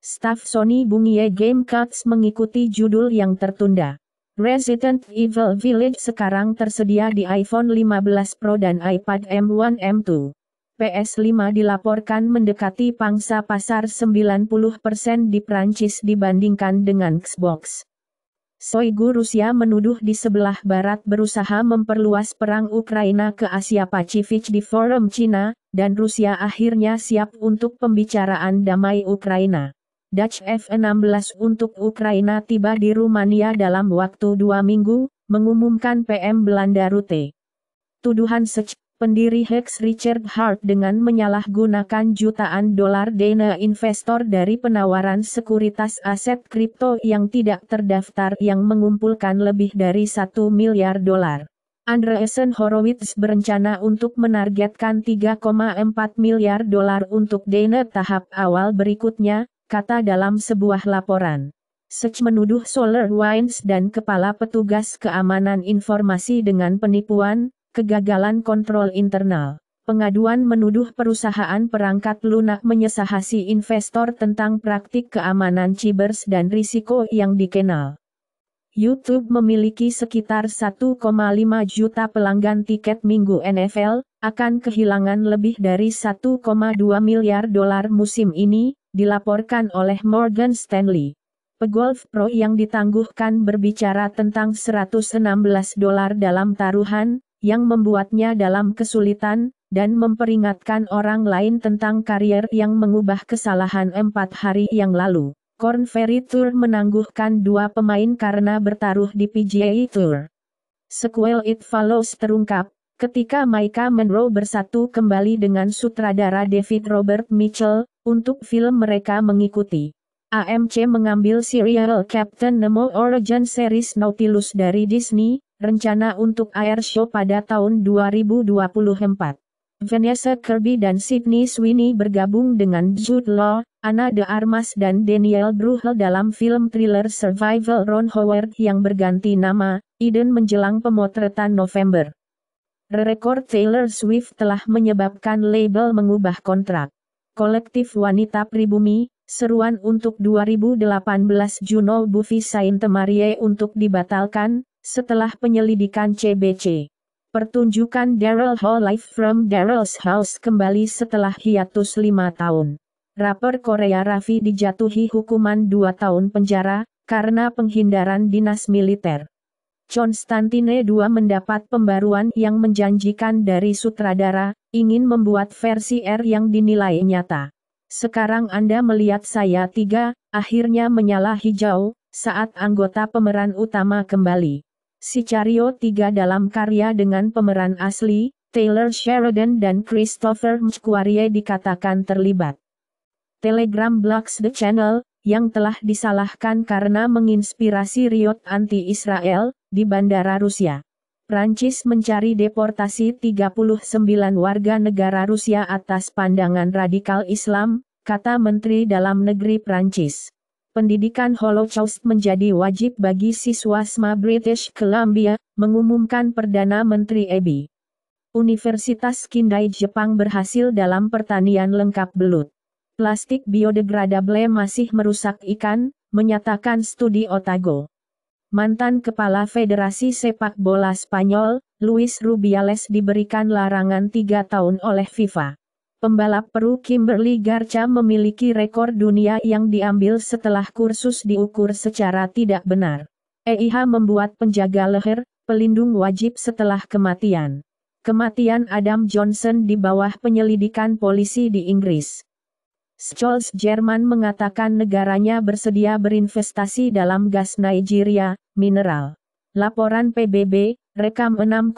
Staf Sony Bungie Game Cuts mengikuti judul yang tertunda. Resident Evil Village sekarang tersedia di iPhone 15 Pro dan iPad M1 M2. PS5 dilaporkan mendekati pangsa pasar 90% di Prancis dibandingkan dengan Xbox. Soigu Rusia menuduh di sebelah barat berusaha memperluas perang Ukraina ke Asia Pacific di Forum Cina, dan Rusia akhirnya siap untuk pembicaraan damai Ukraina. Dutch F-16 untuk Ukraina tiba di Rumania dalam waktu dua minggu, mengumumkan PM Belanda Rute. Tuduhan Sech, pendiri Hex Richard Hart dengan menyalahgunakan jutaan dolar dana investor dari penawaran sekuritas aset kripto yang tidak terdaftar yang mengumpulkan lebih dari satu miliar dolar. Andreessen Horowitz berencana untuk menargetkan 3,4 miliar dolar untuk dana tahap awal berikutnya, kata dalam sebuah laporan. Sech menuduh Solar Wines dan kepala petugas keamanan informasi dengan penipuan, kegagalan kontrol internal. Pengaduan menuduh perusahaan perangkat lunak menyesahasi investor tentang praktik keamanan cibers dan risiko yang dikenal. YouTube memiliki sekitar 1,5 juta pelanggan tiket minggu NFL, akan kehilangan lebih dari 1,2 miliar dolar musim ini, dilaporkan oleh Morgan Stanley. Pegolf pro yang ditangguhkan berbicara tentang 116 dolar dalam taruhan, yang membuatnya dalam kesulitan, dan memperingatkan orang lain tentang karier yang mengubah kesalahan empat hari yang lalu. Corn Ferry Tour menangguhkan dua pemain karena bertaruh di PGA Tour. Sequel It Follows terungkap, ketika Micah Monroe bersatu kembali dengan sutradara David Robert Mitchell, untuk film mereka mengikuti AMC mengambil serial Captain Nemo Origin Series Nautilus dari Disney, rencana untuk air show pada tahun 2024. Vanessa Kirby dan Sydney Sweeney bergabung dengan Jude Law, Anna de Armas dan Daniel Bruhl dalam film thriller survival Ron Howard yang berganti nama, Eden menjelang pemotretan November. Rekor Taylor Swift telah menyebabkan label mengubah kontrak kolektif wanita pribumi, seruan untuk 2018 Juno Buffy Sainte Marie untuk dibatalkan, setelah penyelidikan CBC. Pertunjukan Daryl Hall Live from Daryl's House kembali setelah hiatus 5 tahun. Rapper Korea Raffi dijatuhi hukuman 2 tahun penjara, karena penghindaran dinas militer. Constantine II mendapat pembaruan yang menjanjikan dari sutradara, ingin membuat versi R yang dinilai nyata. Sekarang Anda melihat saya tiga, akhirnya menyala hijau, saat anggota pemeran utama kembali. Sicario tiga dalam karya dengan pemeran asli, Taylor Sheridan dan Christopher Mcquarrie dikatakan terlibat. Telegram blocks The Channel, yang telah disalahkan karena menginspirasi riot anti-Israel, di bandara Rusia, Prancis mencari deportasi 39 warga negara Rusia atas pandangan radikal Islam, kata Menteri Dalam Negeri Prancis. Pendidikan Holocaust menjadi wajib bagi siswa SMA British Columbia, mengumumkan Perdana Menteri Ebi. Universitas Kindai Jepang berhasil dalam pertanian lengkap belut. Plastik biodegradable masih merusak ikan, menyatakan studi Otago. Mantan Kepala Federasi Sepak Bola Spanyol, Luis Rubiales diberikan larangan tiga tahun oleh FIFA. Pembalap Peru Kimberly Garcia memiliki rekor dunia yang diambil setelah kursus diukur secara tidak benar. EIH membuat penjaga leher, pelindung wajib setelah kematian. Kematian Adam Johnson di bawah penyelidikan polisi di Inggris. Scholz Jerman mengatakan negaranya bersedia berinvestasi dalam gas Nigeria, mineral. Laporan PBB, rekam 6,9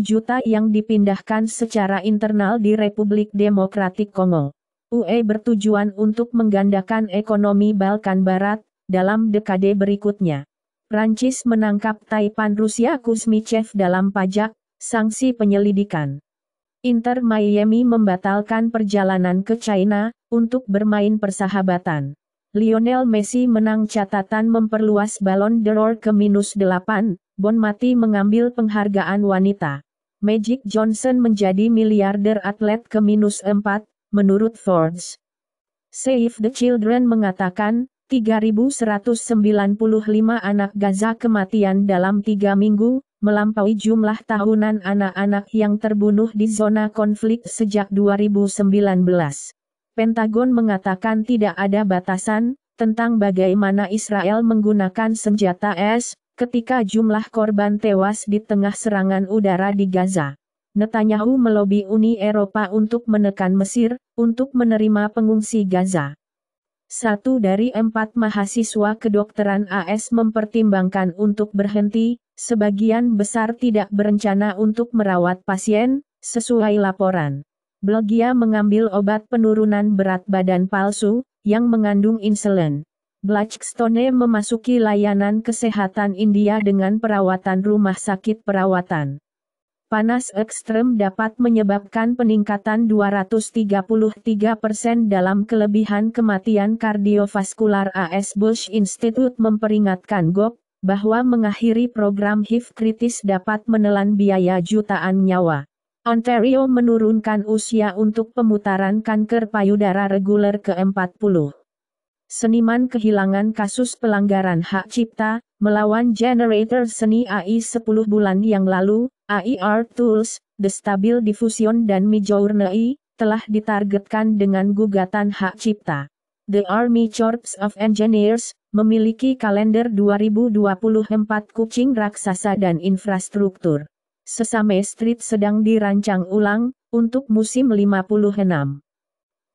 juta yang dipindahkan secara internal di Republik Demokratik Kongo. UE bertujuan untuk menggandakan ekonomi Balkan Barat dalam dekade berikutnya. Prancis menangkap Taipan Rusia Kuzmichev dalam pajak, sanksi penyelidikan. Inter Miami membatalkan perjalanan ke China, untuk bermain persahabatan. Lionel Messi menang catatan memperluas Ballon d'Or ke minus delapan. Bon Mati mengambil penghargaan wanita. Magic Johnson menjadi miliarder atlet ke minus empat. menurut Forbes. Save the Children mengatakan, 3.195 anak Gaza kematian dalam tiga minggu, melampaui jumlah tahunan anak-anak yang terbunuh di zona konflik sejak 2019. Pentagon mengatakan tidak ada batasan tentang bagaimana Israel menggunakan senjata es ketika jumlah korban tewas di tengah serangan udara di Gaza. Netanyahu melobi Uni Eropa untuk menekan Mesir untuk menerima pengungsi Gaza. Satu dari empat mahasiswa kedokteran AS mempertimbangkan untuk berhenti, sebagian besar tidak berencana untuk merawat pasien, sesuai laporan. Belgia mengambil obat penurunan berat badan palsu, yang mengandung insulin. Blackstone memasuki layanan kesehatan India dengan perawatan rumah sakit perawatan. Panas ekstrem dapat menyebabkan peningkatan 233% dalam kelebihan kematian kardiovaskular AS Bush Institute memperingatkan GOP, bahwa mengakhiri program HIV kritis dapat menelan biaya jutaan nyawa. Ontario menurunkan usia untuk pemutaran kanker payudara reguler ke-40. Seniman kehilangan kasus pelanggaran hak cipta, melawan generator seni AI 10 bulan yang lalu, AIR Tools, The Stabil Diffusion dan Midjourney, telah ditargetkan dengan gugatan hak cipta. The Army Corps of Engineers, memiliki kalender 2024 kucing raksasa dan infrastruktur. Sesame Street sedang dirancang ulang, untuk musim 56.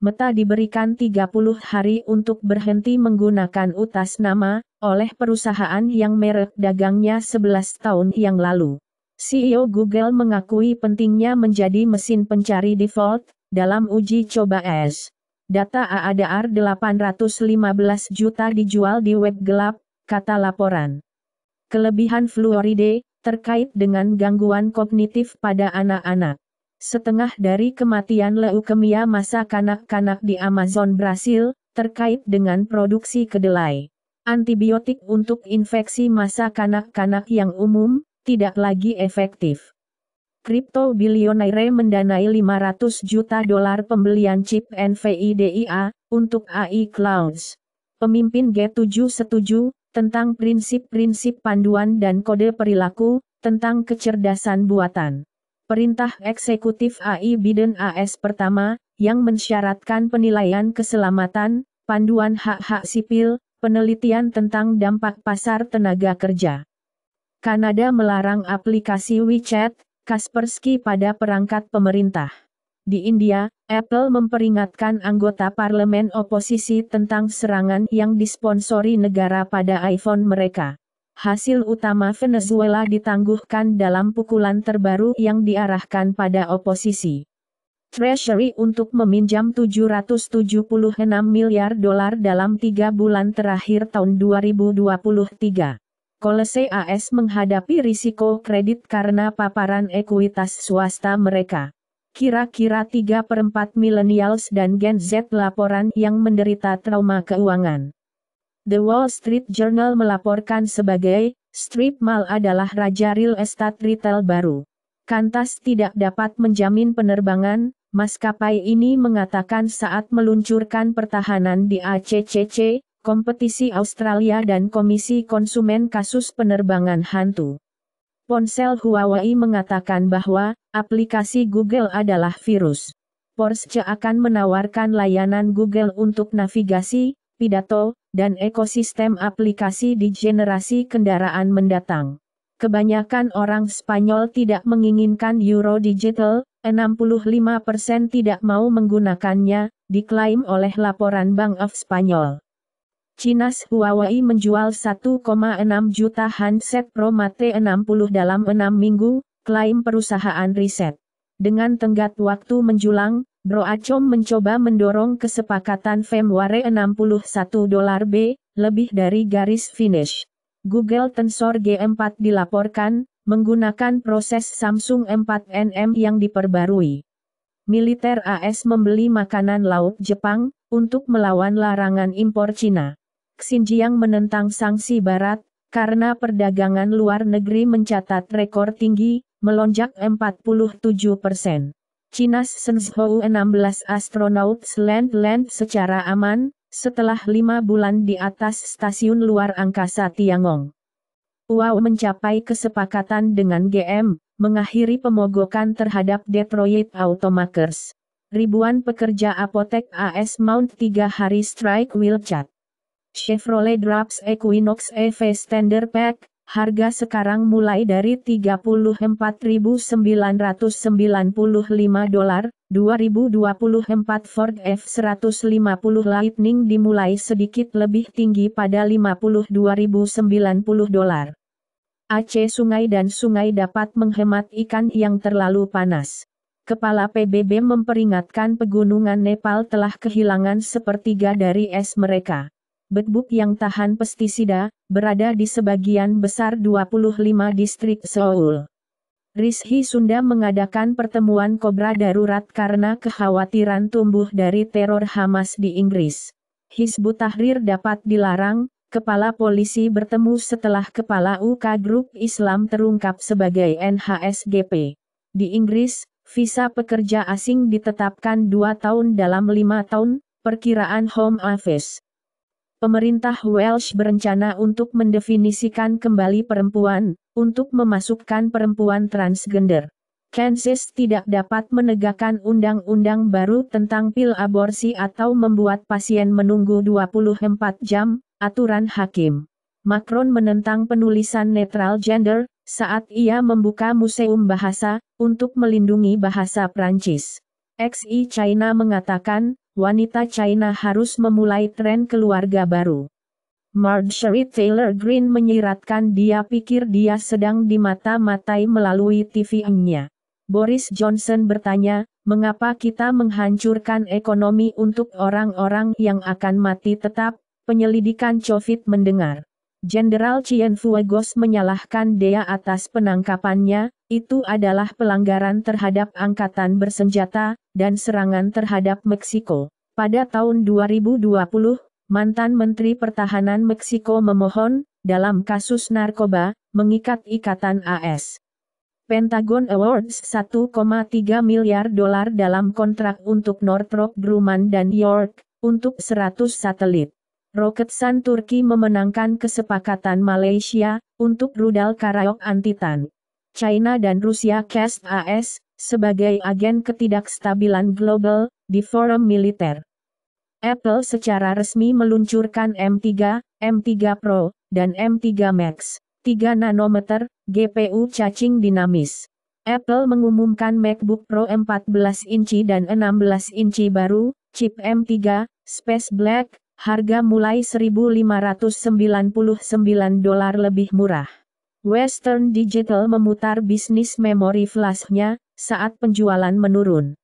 Meta diberikan 30 hari untuk berhenti menggunakan utas nama, oleh perusahaan yang merek dagangnya 11 tahun yang lalu. CEO Google mengakui pentingnya menjadi mesin pencari default, dalam uji coba S. Data AADR 815 juta dijual di web gelap, kata laporan. Kelebihan fluoride, terkait dengan gangguan kognitif pada anak-anak. Setengah dari kematian leukemia masa kanak-kanak di Amazon Brasil, terkait dengan produksi kedelai. Antibiotik untuk infeksi masa kanak-kanak yang umum, tidak lagi efektif. Kripto bilionaire mendanai 500 juta dolar pembelian chip NVIDIA untuk AI Clouds. Pemimpin G7 setuju tentang prinsip-prinsip panduan dan kode perilaku, tentang kecerdasan buatan. Perintah Eksekutif AI Biden AS pertama, yang mensyaratkan penilaian keselamatan, panduan hak-hak sipil, penelitian tentang dampak pasar tenaga kerja. Kanada melarang aplikasi WeChat, Kaspersky pada perangkat pemerintah. Di India, Apple memperingatkan anggota parlemen oposisi tentang serangan yang disponsori negara pada iPhone mereka. Hasil utama Venezuela ditangguhkan dalam pukulan terbaru yang diarahkan pada oposisi. Treasury untuk meminjam 776 miliar dolar dalam tiga bulan terakhir tahun 2023. Kolese AS menghadapi risiko kredit karena paparan ekuitas swasta mereka kira-kira tiga per 4 millennials dan Gen Z laporan yang menderita trauma keuangan. The Wall Street Journal melaporkan sebagai, strip mall adalah raja real estate retail baru. Kantas tidak dapat menjamin penerbangan, maskapai ini mengatakan saat meluncurkan pertahanan di ACCC, kompetisi Australia dan Komisi Konsumen kasus penerbangan hantu. Ponsel Huawei mengatakan bahwa aplikasi Google adalah virus. Porsche akan menawarkan layanan Google untuk navigasi, pidato, dan ekosistem aplikasi di generasi kendaraan mendatang. Kebanyakan orang Spanyol tidak menginginkan Euro Digital, 65% tidak mau menggunakannya, diklaim oleh laporan Bank of Spanyol. Cinas Huawei menjual 1,6 juta handset Pro Mate 60 dalam 6 minggu, klaim perusahaan riset. Dengan tenggat waktu menjulang, Bro mencoba mendorong kesepakatan firmware 61 dolar B, lebih dari garis finish. Google Tensor G4 dilaporkan, menggunakan proses Samsung 4NM yang diperbarui. Militer AS membeli makanan laut Jepang, untuk melawan larangan impor Cina. Xinjiang menentang sanksi Barat, karena perdagangan luar negeri mencatat rekor tinggi, melonjak 47 persen. China Shenzhou 16 astronauts land-land secara aman, setelah lima bulan di atas stasiun luar angkasa Tiangong. Wow mencapai kesepakatan dengan GM, mengakhiri pemogokan terhadap Detroit Automakers. Ribuan pekerja apotek AS Mount 3 hari strike will chat. Chevrolet Draps Equinox EV Standard Pack, harga sekarang mulai dari 34.995 dolar, 2024 Ford F150 Lightning dimulai sedikit lebih tinggi pada 52.090 dolar. Aceh sungai dan sungai dapat menghemat ikan yang terlalu panas. Kepala PBB memperingatkan pegunungan Nepal telah kehilangan sepertiga dari es mereka. Bedbuk yang tahan pestisida, berada di sebagian besar 25 distrik Seoul. Rizhi Sunda mengadakan pertemuan kobra darurat karena kekhawatiran tumbuh dari teror Hamas di Inggris. Hizbut Tahrir dapat dilarang, kepala polisi bertemu setelah kepala UK Grup Islam terungkap sebagai NHSGP. Di Inggris, visa pekerja asing ditetapkan 2 tahun dalam 5 tahun, perkiraan Home Office pemerintah Welsh berencana untuk mendefinisikan kembali perempuan, untuk memasukkan perempuan transgender. Kansas tidak dapat menegakkan undang-undang baru tentang pil aborsi atau membuat pasien menunggu 24 jam, aturan hakim. Macron menentang penulisan netral gender saat ia membuka Museum Bahasa untuk melindungi bahasa Prancis. XI China mengatakan wanita China harus memulai tren keluarga baru. Marjorie Taylor Greene menyiratkan dia pikir dia sedang dimata-matai melalui TV-nya. Boris Johnson bertanya, mengapa kita menghancurkan ekonomi untuk orang-orang yang akan mati tetap, penyelidikan COVID mendengar. Jenderal Chien Fuegos menyalahkan Dea atas penangkapannya, itu adalah pelanggaran terhadap angkatan bersenjata, dan serangan terhadap Meksiko. Pada tahun 2020, mantan Menteri Pertahanan Meksiko memohon, dalam kasus narkoba, mengikat ikatan AS. Pentagon Awards 1,3 miliar dolar dalam kontrak untuk Northrop Grumman dan York, untuk 100 satelit. Roket Sun Turki memenangkan kesepakatan Malaysia untuk rudal Karayok Antitan. China dan Rusia cast AS sebagai agen ketidakstabilan global di forum militer. Apple secara resmi meluncurkan M3, M3 Pro, dan M3 Max 3 nanometer GPU cacing dinamis. Apple mengumumkan MacBook Pro 14 inci dan 16 inci baru, chip M3, Space Black, Harga mulai 1.599 dolar lebih murah. Western Digital memutar bisnis memori flashnya saat penjualan menurun.